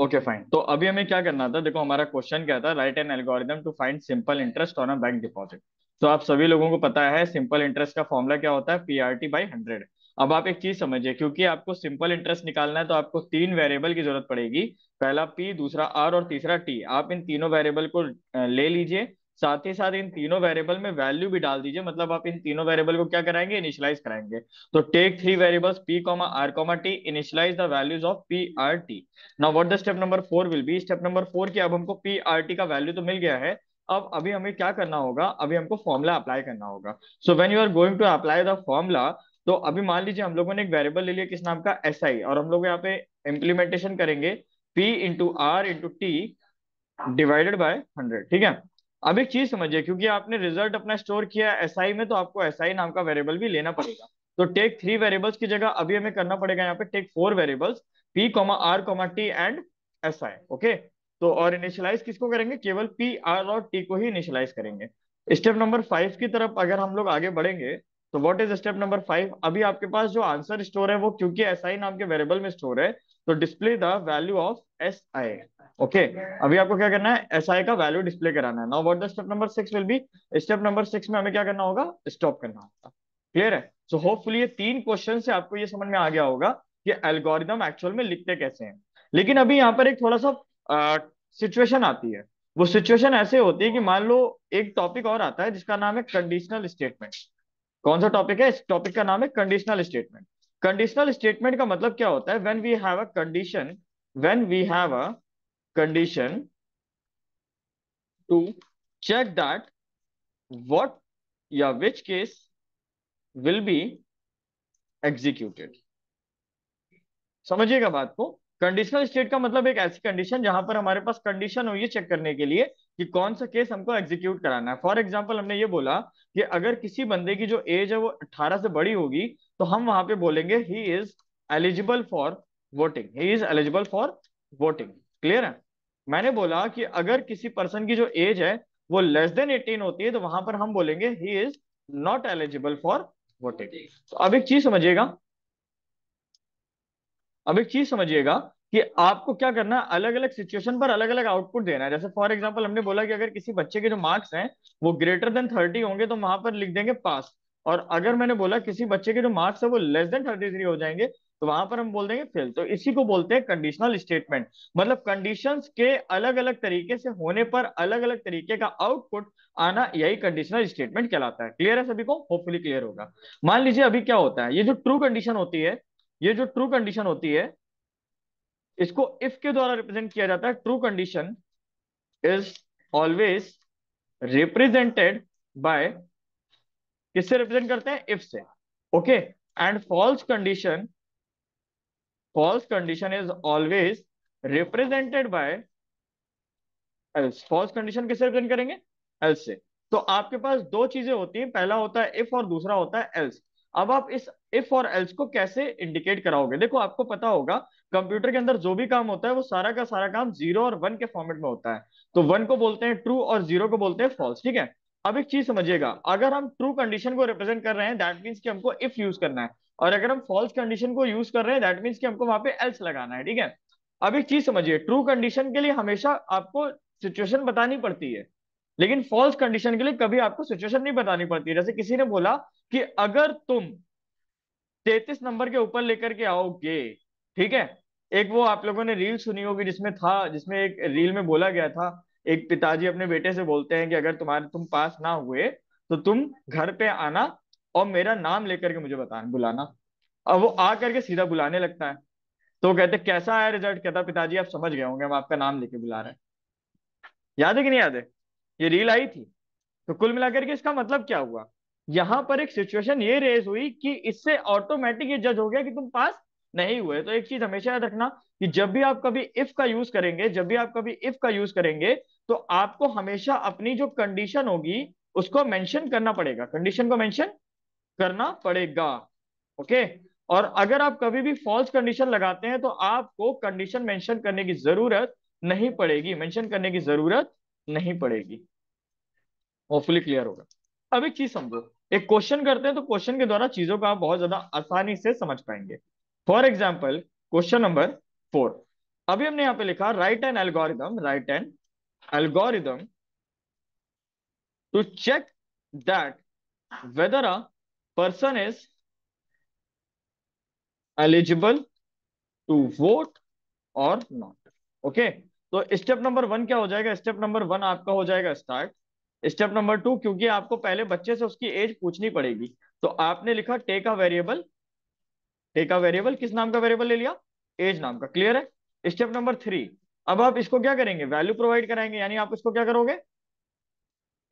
Okay fine तो अभी हमें क्या करना था देखो हमारा क्वेश्चन क्या था write an algorithm to find simple interest on a bank deposit तो आप सभी लोगों को पता है सिंपल इंटरेस्ट का फॉर्मूला क्या होता है पीआरटी बाई हंड्रेड अब आप एक चीज समझिए क्योंकि आपको सिंपल इंटरेस्ट निकालना है तो आपको तीन वेरिएबल की जरूरत पड़ेगी पहला पी दूसरा आर और तीसरा टी आप इन तीनों वेरिएबल को ले लीजिए साथ ही साथ इन तीनों वेरिएबल में वैल्यू भी डाल दीजिए मतलब आप इन तीनों वेरिएबल को क्या कराएंगे इनिशियलाइज कराएंगे तो take three variables p comma r comma t initialise the values of p r t now what the step number four will be step number four की अब हमको पी आर टी का value तो मिल गया है अब अभी हमें क्या करना होगा अभी हमको फॉर्मुला अप्लाई करना होगा so when you are going to apply the formula तो अभी मान लीजिए हम लोगों ने एक वेरिएबल ले लिया किस नाम का एस SI, और हम लोग यहाँ पे इम्प्लीमेंटेशन करेंगे p into r into t divided by hundred ठीक है अब एक चीज समझिए क्योंकि आपने रिजल्ट अपना स्टोर किया एस SI में तो आपको एस SI नाम का वेरिएबल भी लेना पड़ेगा तो टेक थ्री वेरिएबल्स की जगह अभी हमें करना पड़ेगा यहाँ पे take four variables p comma r comma t and s i okay तो और इनिशियलाइज किसको करेंगे केवल पी आर और टी को ही इनिशियलाइज करेंगे स्टेप नंबर फाइव की तरफ अगर हम लोग आगे बढ़ेंगे तो what is step number five अभी आपके पास जो आंसर स्टोर है वो क्योंकि एस SI नाम के वेरिएबल में स्टोर है तो display the value of s i okay okay, अभी आपको क्या करना है एसआई SI का वैल्यू डिस्प्ले कराना है now what the step number six will be step number six में हमें क्या करना होगा स्टॉप करना होगा क्लियर है सो so, होपफुली ये तीन क्वेश्चन से आपको ये समझ में आ गया होगा कि एल्गोरिदम एक्चुअल में लिखते कैसे हैं लेकिन अभी यहाँ पर एक थोड़ा सा सिचुएशन आती है वो सिचुएशन ऐसे होती है कि मान लो एक टॉपिक और आता है जिसका नाम है कंडीशनल स्टेटमेंट कौन सा टॉपिक है इस टॉपिक का नाम है कंडीशनल स्टेटमेंट कंडीशनल स्टेटमेंट का मतलब क्या होता है when we have a condition when we have a condition to check that what yeah which case will be executed समझिएगा बात को कंडीशनल स्टेट का मतलब एक ऐसी कंडीशन जहां पर हमारे पास कंडीशन हो ये चेक करने के लिए कि कौन सा केस हमको एग्जीक्यूट कराना है फॉर एग्जाम्पल हमने ये बोला कि अगर किसी बंदे की जो एज है वो 18 से बड़ी होगी तो हम वहां पे बोलेंगे he is eligible for voting he is eligible for voting clear है मैंने बोला कि अगर किसी पर्सन की जो एज है वो लेस देन एटीन होती है तो वहां पर हम बोलेंगे he is not eligible for voting तो अब एक चीज समझिएगा अब एक चीज समझिएगा कि आपको क्या करना है अलग अलग सिचुएशन पर अलग अलग आउटपुट देना है जैसे फॉर एग्जाम्पल हमने बोला कि अगर किसी बच्चे के जो मार्क्स हैं वो ग्रेटर देन थर्टी होंगे तो वहां पर लिख देंगे पास और अगर मैंने बोला किसी बच्चे के जो मार्क्स है वो लेस देन थर्टी थ्री हो जाएंगे तो वहां पर हम बोल देंगे फेल तो इसी को बोलते हैं कंडीशनल स्टेटमेंट मतलब कंडीशंस के अलग अलग तरीके से होने पर अलग अलग तरीके का आउटपुट आना यही कंडीशनल स्टेटमेंट कहलाता है क्लियर है सभी को होपफुली क्लियर होगा मान लीजिए अभी क्या होता है ये जो ट्रू कंडीशन होती है ये जो ट्रू कंडीशन होती है इसको इफ के द्वारा रिप्रेजेंट किया जाता है true condition is always represented by किससे रिप्रेजेंट करते हैं इफ से okay and false condition false condition is always represented by else false condition किससे represent करेंगे else से तो आपके पास दो चीजें होती हैं पहला होता है if और दूसरा होता है else अब आप इस इफ और एल्स को कैसे इंडिकेट कराओगे देखो आपको पता होगा कंप्यूटर के अंदर जो भी काम होता है वो सारा का सारा काम जीरो और वन के फॉर्मेट में होता है तो वन को बोलते हैं ट्रू और जीरो को बोलते हैं फॉल्स ठीक है अब एक चीज समझिएगा अगर हम ट्रू कंडीशन को रिप्रेजेंट कर रहे हैं दैट मीन्स कि हमको इफ यूज करना है और अगर हम फॉल्स कंडीशन को यूज कर रहे हैं दैट मीन्स कि हमको वहां पे एल्स लगाना है ठीक है अब एक चीज समझिए ट्रू कंडीशन के लिए हमेशा आपको सिचुएशन बतानी पड़ती है लेकिन फॉल्स कंडीशन के लिए कभी आपको सिचुएशन नहीं बतानी पड़ती जैसे किसी ने बोला कि अगर तुम तैतीस नंबर के ऊपर लेकर के आओगे ठीक है एक वो आप लोगों ने रील सुनी होगी जिसमें था जिसमें एक रील में बोला गया था एक पिताजी अपने बेटे से बोलते हैं कि अगर तुम्हारे तुम पास ना हुए तो तुम घर पे आना और मेरा नाम लेकर के मुझे बता बुलाना अब वो आ करके सीधा बुलाने लगता है तो कहते कैसा आया रिजल्ट कहता पिताजी आप समझ गए होंगे हम आपका नाम लेके बुला रहे हैं याद है कि नहीं याद है ये रील आई थी तो कुल मिलाकर के इसका मतलब क्या हुआ यहाँ पर एक सिचुएशन ये रेज हुई कि इससे ऑटोमेटिक ये जज हो गया कि तुम पास नहीं हुए तो एक चीज हमेशा याद रखना कि जब भी आप कभी इफ का यूज करेंगे जब भी आप कभी इफ का यूज करेंगे तो आपको हमेशा अपनी जो कंडीशन होगी उसको मेंशन करना पड़ेगा कंडीशन को मेंशन करना पड़ेगा ओके और अगर आप कभी भी फॉल्स कंडीशन लगाते हैं तो आपको कंडीशन मेंशन करने की जरूरत नहीं पड़ेगी मेंशन करने की जरूरत नहीं पड़ेगी होपफुली क्लियर होगा अब एक चीज समझो एक क्वेश्चन करते हैं तो क्वेश्चन के द्वारा चीजों को आप बहुत ज्यादा आसानी से समझ पाएंगे for example question number four अभी हमने यहाँ पे लिखा write and algorithm write and algorithm to check that whether a person is eligible to vote or not okay तो स्टेप नंबर वन क्या हो जाएगा स्टेप नंबर वन आपका हो जाएगा स्टार्ट स्टेप नंबर टू क्योंकि आपको पहले बच्चे से उसकी एज पूछनी पड़ेगी तो आपने लिखा take a variable take a variable किस नाम का वेरिएबल ले लिया एज नाम का क्लियर है स्टेप नंबर थ्री अब आप इसको क्या करेंगे वैल्यू प्रोवाइड कराएंगे यानी आप इसको क्या करोगे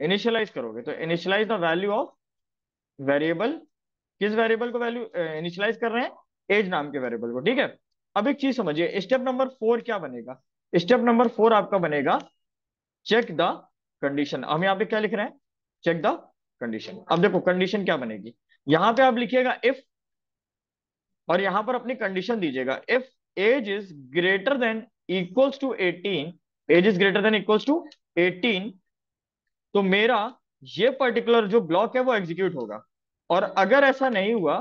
इनिशियलाइज करोगे तो initialise the value of variable किस वेरिएबल को वैल्यू इनिशियलाइज कर रहे हैं एज नाम के वेरिएबल को ठीक है अब एक चीज समझिए स्टेप नंबर फोर क्या बनेगा स्टेप नंबर फोर आपका बनेगा चेक द कंडीशन हम यहाँ पे क्या लिख रहे हैं चेक द कंडीशन अब देखो कंडीशन क्या बनेगी यहां पे आप लिखिएगा इफ और यहां पर अपनी कंडीशन दीजिएगा if age is greater than equals to 18 age is greater than equals to 18 तो मेरा ये पर्टिकुलर जो ब्लॉक है वो एग्जीक्यूट होगा और अगर ऐसा नहीं हुआ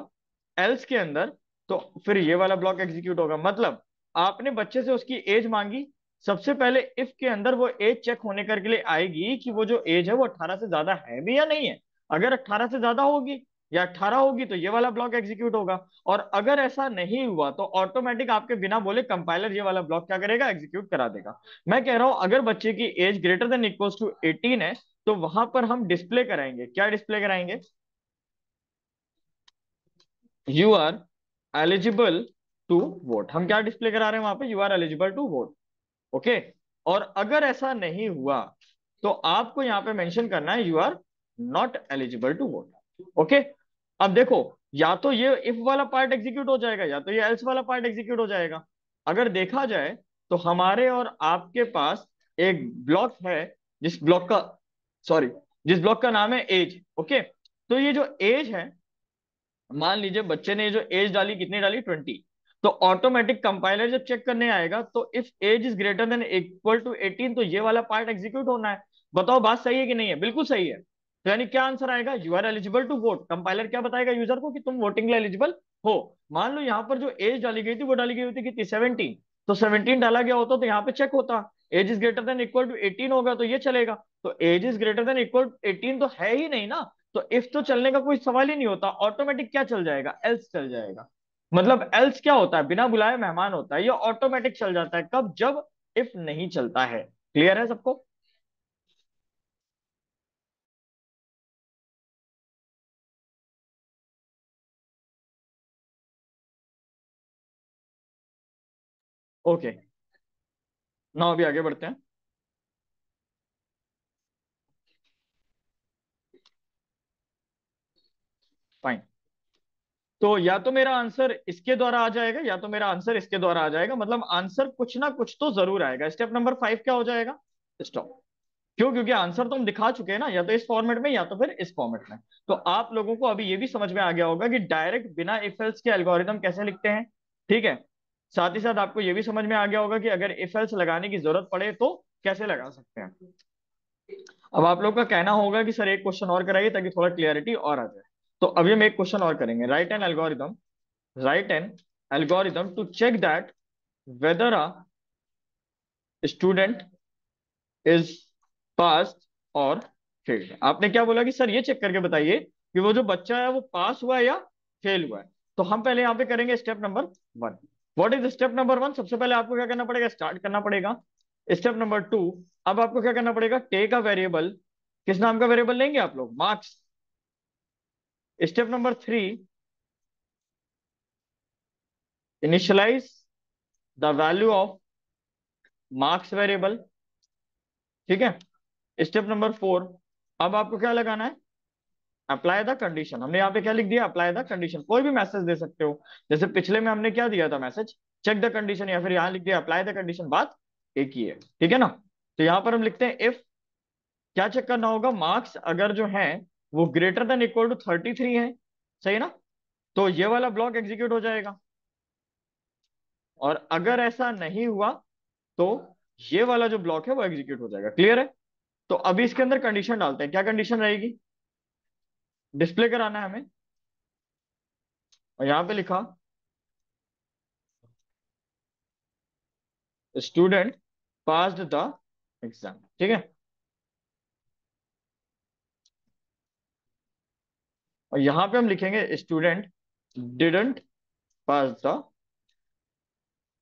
एल्स के अंदर तो फिर ये वाला ब्लॉक एग्जीक्यूट होगा मतलब आपने बच्चे से उसकी एज मांगी सबसे पहले इफ के अंदर वो एज चेक होने करके लिए आएगी कि वो जो एज है वो 18 से ज्यादा है भी या नहीं है अगर 18 से ज्यादा होगी या 18 होगी तो ये वाला ब्लॉक एग्जीक्यूट होगा और अगर ऐसा नहीं हुआ तो ऑटोमेटिक आपके बिना बोले कंपाइलर ये वाला ब्लॉक क्या करेगा एग्जीक्यूट करा देगा मैं कह रहा हूं अगर बच्चे की age greater than equals to 18 है तो वहां पर हम डिस्प्ले कराएंगे क्या डिस्प्ले कराएंगे you are eligible to vote हम क्या डिस्प्ले करा रहे हैं वहां पे you are eligible to vote okay और अगर ऐसा नहीं हुआ तो आपको यहाँ पे मेंशन करना है you are not eligible to vote okay अब देखो या तो ये इफ वाला पार्ट एग्जीक्यूट हो जाएगा या तो ये एल्स वाला पार्ट एग्जीक्यूट हो जाएगा अगर देखा जाए तो हमारे और आपके पास एक ब्लॉक है जिस ब्लॉक का सॉरी जिस ब्लॉक का नाम है एज ओके तो ये जो एज है मान लीजिए बच्चे ने जो एज डाली कितनी डाली ट्वेंटी तो ऑटोमेटिक कंपाइलर जब चेक करने आएगा तो if age is greater than equal to eighteen तो ये वाला पार्ट एग्जीक्यूट होना है बताओ बात सही है कि नहीं है बिल्कुल सही है तो यानी क्या आंसर आएगा you are eligible to vote compiler क्या बताएगा यूजर को कि तुम वोटिंग लिए एलिजिबल हो मान लो यहाँ पर जो एज डाली गई थी वो डाली गई होती कितनी सेवनटीन तो सेवनटीन डाला गया होता तो यहाँ पे चेक होता age is greater than equal to eighteen होगा तो ये चलेगा तो age is greater than equal eighteen तो है ही नहीं ना तो इफ तो चलने का कोई सवाल ही नहीं होता ऑटोमेटिक क्या चल जाएगा एल्स चल जाएगा मतलब एल्स क्या होता है बिना बुलाए मेहमान होता है ये ऑटोमेटिक चल जाता है कब जब इफ नहीं चलता है क्लियर है सबको ओके okay. ना अभी आगे बढ़ते हैं फाइन तो या तो मेरा आंसर इसके द्वारा आ जाएगा या तो मेरा आंसर इसके द्वारा आ जाएगा मतलब आंसर कुछ ना कुछ तो जरूर आएगा स्टेप नंबर फाइव क्या हो जाएगा स्टॉप क्यों क्योंकि आंसर तो हम दिखा चुके हैं ना या तो इस फॉर्मेट में या तो फिर इस फॉर्मेट में तो आप लोगों को अभी ये भी समझ में आ गया होगा कि डायरेक्ट बिना इफेल्स के एल्गोरिदम कैसे लिखते हैं ठीक है साथ ही साथ आपको ये भी समझ में आ गया होगा कि अगर इफेल्स लगाने की जरूरत पड़े तो कैसे लगा सकते हैं अब आप लोग का कहना होगा कि सर एक क्वेश्चन और कराइए ताकि थोड़ा क्लियरिटी और आ जाए तो अभी हम एक क्वेश्चन और करेंगे write an algorithm write an algorithm to check that whether a student is pass और फेल आपने क्या बोला कि सर ये चेक करके बताइए कि वो जो बच्चा है वो पास हुआ है या फेल हुआ है तो हम पहले यहां पे करेंगे step number one what is step number one सबसे पहले आपको क्या करना पड़ेगा स्टार्ट करना पड़ेगा स्टेप नंबर टू अब आपको क्या करना पड़ेगा टेक अ वेरिएबल किस नाम का वेरिएबल लेंगे आप लोग marks step number 3 initialize the value of marks variable ठीक है स्टेप नंबर फोर अब आपको क्या लगाना है अप्लाई द कंडीशन हमने यहाँ पे क्या लिख दिया अप्लाई द कंडीशन कोई भी मैसेज दे सकते हो जैसे पिछले में हमने क्या दिया था मैसेज चेक द कंडीशन या फिर यहाँ लिख दिया अप्लाई द कंडीशन बात एक ही है ठीक है ना तो यहाँ पर हम लिखते हैं इफ क्या चेक करना होगा मार्क्स अगर जो है वो greater than equal to thirty three है सही ना तो ये वाला ब्लॉक एग्जीक्यूट हो जाएगा और अगर ऐसा नहीं हुआ तो ये वाला जो ब्लॉक है वो एग्जीक्यूट हो जाएगा क्लियर है तो अभी इसके अंदर कंडीशन डालते हैं क्या कंडीशन रहेगी डिस्प्ले कराना है हमें और यहां पे लिखा स्टूडेंट पास द एग्जाम ठीक है और यहां पे हम लिखेंगे student didn't pass the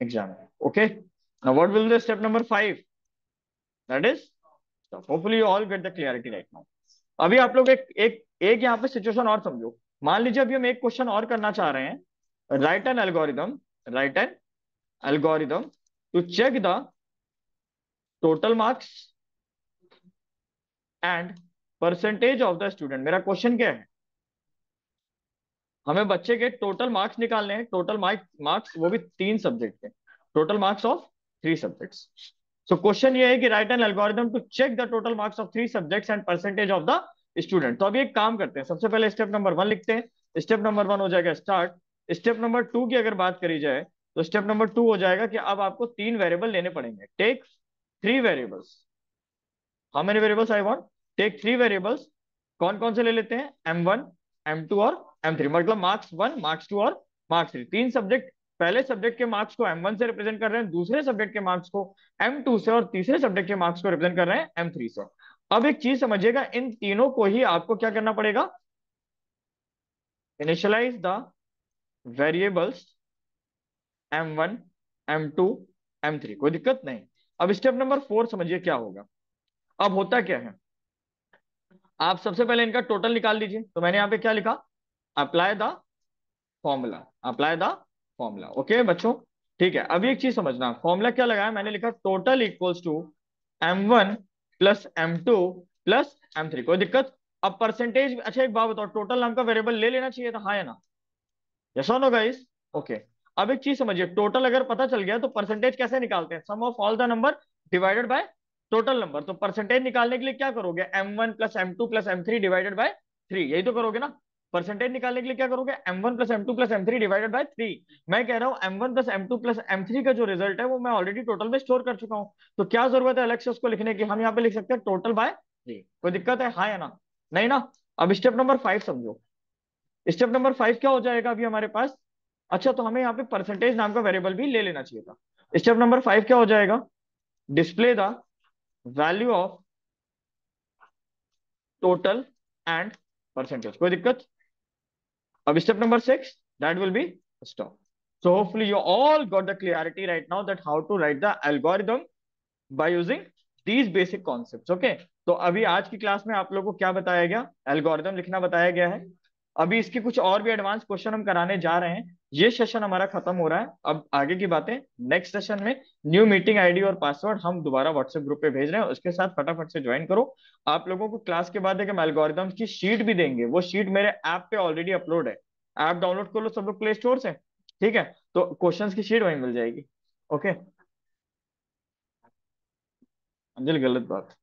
exam okay now what will step number five 5 is is so hopefully you all get the clarity अभी आप लोग एक एक एक यहाँ पे सिचुएशन और समझो मान लीजिए अभी हम एक क्वेश्चन और करना चाह रहे हैं write an algorithm write an algorithm to check the total marks and percentage of the student मेरा क्वेश्चन क्या है हमें बच्चे के टोटल मार्क्स निकालने हैं टोटल मार्क्स मार्क्स वो भी तीन सब्जेक्ट के total marks of three subjects so question ये है कि write and algorithm to check the total marks of three subjects and percentage of the student तो अभी एक काम करते हैं सबसे पहले स्टेप नंबर वन लिखते हैं स्टेप नंबर वन हो जाएगा स्टार्ट स्टेप नंबर टू की अगर बात करी जाए तो स्टेप नंबर टू हो जाएगा कि अब आपको तीन वेरिएबल लेने पड़ेंगे take three variables how many variables I want take three variables कौन कौन से ले लेते हैं एम वन एम टू और एम थ्री मतलब मार्क्स वन मार्क्स टू और मार्क्स थ्री तीन सब्जेक्ट पहले सब्जेक्ट के मार्क्स को एम वन से रिप्रेजेंट कर रहे हैं दूसरे सब्जेक्ट के मार्क्स को एम टू से और तीसरे सब्जेक्ट के मार्क्स को रिप्रेजेंट कर रहे हैं एम थ्री से अब एक चीज समझिएगा इन तीनों को ही आपको क्या करना पड़ेगा initialize the variables M one M two M three कोई दिक्कत नहीं अब स्टेप नंबर फोर समझिए क्या होगा अब होता क्या है आप सबसे पहले इनका टोटल निकाल दीजिए तो मैंने यहां पे क्या लिखा apply the formula apply the formula okay बच्चों ठीक है अभी एक चीज समझना फॉर्मूला क्या लगाया मैंने लिखा total equals to M one plus M two plus M three कोई दिक्कत अब परसेंटेज अच्छा एक बात बताओ टोटल नाम का वेरिएबल ले लेना चाहिए था हाँ या ना यस होगा इस ओके अब एक चीज समझिए टोटल अगर पता चल गया तो परसेंटेज कैसे निकालते हैं sum of all the number divided by total number तो परसेंटेज निकालने के लिए क्या करोगे M one plus M two plus M three divided by three यही तो करोगे ना परसेंटेज निकालने के लिए क्या करोगे M one plus M two plus M three divided by three मैं कह रहा हूँ M one plus M two plus M three का जो रिजल्ट है वो मैं ऑलरेडी टोटल में स्टोर कर चुका हूँ तो क्या जरूरत है अलग से उसको लिखने की हम यहाँ पे लिख सकते हैं टोटल बाय थ्री कोई दिक्कत है हाँ या ना नहीं ना अब स्टेप नंबर फाइव समझो स्टेप नंबर फाइव क्या हो जाएगा अभी हमारे पास अच्छा तो हमें यहाँ पे परसेंटेज नाम का वेरिएबल भी ले लेना चाहिए था स्टेप नंबर फाइव क्या हो जाएगा display the value of total and percentage कोई दिक्कत अब step number six that will be stop so hopefully you all got the clarity right now that how to write the algorithm by using these basic concept okay तो अभी आज की class में आप लोगों को क्या बताया गया एल्गोरिदम लिखना बताया गया है अभी इसके कुछ और भी एडवांस क्वेश्चन हम कराने जा रहे हैं ये सेशन हमारा खत्म हो रहा है अब आगे की बातें नेक्स्ट सेशन में न्यू मीटिंग आईडी और पासवर्ड हम दोबारा व्हाट्सएप ग्रुप पे भेज रहे हैं उसके साथ फटाफट से ज्वाइन करो आप लोगों को क्लास के बाद एक एल्गोरिदम की शीट भी देंगे वो शीट मेरे ऐप पे ऑलरेडी अपलोड है ऐप डाउनलोड कर लो सब लोग प्ले स्टोर से ठीक है तो क्वेश्चन की शीट वही मिल जाएगी ओके अंजल गलत बात